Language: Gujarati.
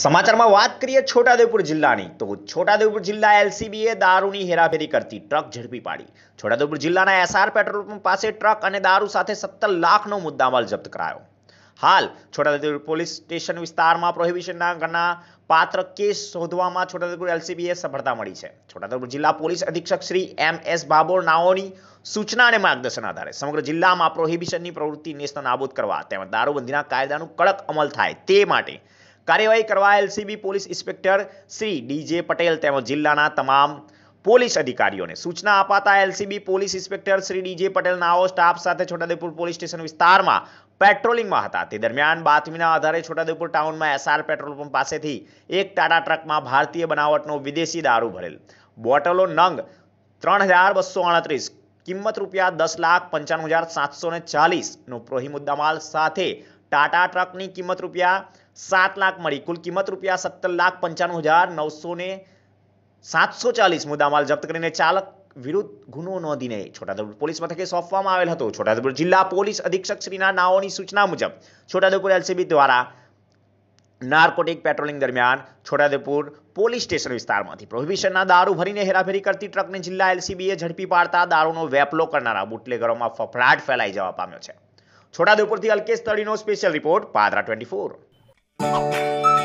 સમાચારમાં વાત કરીએ છોટાઉદેપુર જિલ્લાની તો છોટાઉદેપુર જિલ્લા એલસીબીએ દારૂની હેરાફેરી કરતી ટ્રક ઝડપી પાડી છોટાઉદેપુર જિલ્લાના એસઆર પેટ્રોલ પંપ પાસે ટ્રક અને દારૂ સાથે સત્તર લાખનો મુદ્દામાલ જપ્ત કરાયો હાલ છોટાઉદેપુર પોલીસ સ્ટેશન વિસ્તારમાં પ્રોહિબિશનના ઘણા પાત્ર કેસ શોધવામાં છોટાઉદેપુર એલસીબીએ સફળતા મળી છે છોટાઉદેપુર જિલ્લા પોલીસ અધિક્ષક શ્રી એમ એસ બાબોર નાઓની સૂચના અને માર્ગદર્શન આધારે સમગ્ર જિલ્લામાં પ્રોહિબિશનની પ્રવૃત્તિ નેસ્ત નાબૂદ કરવા તેમજ દારૂબંધીના કાયદાનું કડક અમલ થાય તે માટે કાર્યવાહી કરવા LCB police inspector Shri D J Patel તેમજ જિલ્લાના તમામ પોલીસ અધિકારીઓને સૂચના અપાતા LCB police inspector Shri D J Patel નાઓ સ્ટાફ સાથે છોટાઉદેપુર પોલીસ સ્ટેશન વિસ્તારમાં પેટ્રોલિંગમાં હતા તે દરમિયાન બાતમીના આધારે છોટાદેપુર ટાઉનમાં એસઆર પેટ્રોલ પંપ પાસેથી એક ટાટા ટ્રકમાં ભારતીય બનાવટનો વિદેશી દારૂ ભરેલ બોટલો નંગ ત્રણ હજાર બસો અડત્રીસ કિંમત રૂપિયા દસ લાખ પંચાણું હજાર સાતસો ને ચાલીસનો પ્રોહી મુદ્દામાલ સાથે ટાટા ટ્રકની કિંમત રૂપિયા સાત લાખ મળી કુલ કિંમત રૂપિયા સત્તર લાખ પંચાણું હજાર નવસો ને સાતસો ચાલીસ મુદ્દામાલ જપ્ત કરીને ચાલક વિરુદ્ધ ગુનો નોંધીને છોટાઉદેપુર પોલીસ મથકે સોંપવામાં આવેલ હતો છોટાઉદેપુર જિલ્લા પોલીસ અધિક્ષક શ્રીના નાઓની સૂચના મુજબ છોટાઉદેપુર એલસીબી દ્વારા નાર્કોટિક પેટ્રોલિંગ દરમિયાન છોટાઉદેપુર પોલીસ સ્ટેશન વિસ્તારમાંથી પ્રોહિબિશનના દારૂ ભરીને હેરાફેરી કરતી ટ્રકને જિલ્લા એલસીબીએ ઝડપી પાડતા દારૂનો વેપલો કરનારા બુટલેગરોમાં ફફડાટ ફેલાઈ જવા પામ્યો છે છોટાઉદેપુરથી અલ્કેશ તળીનો special report Padra twenty you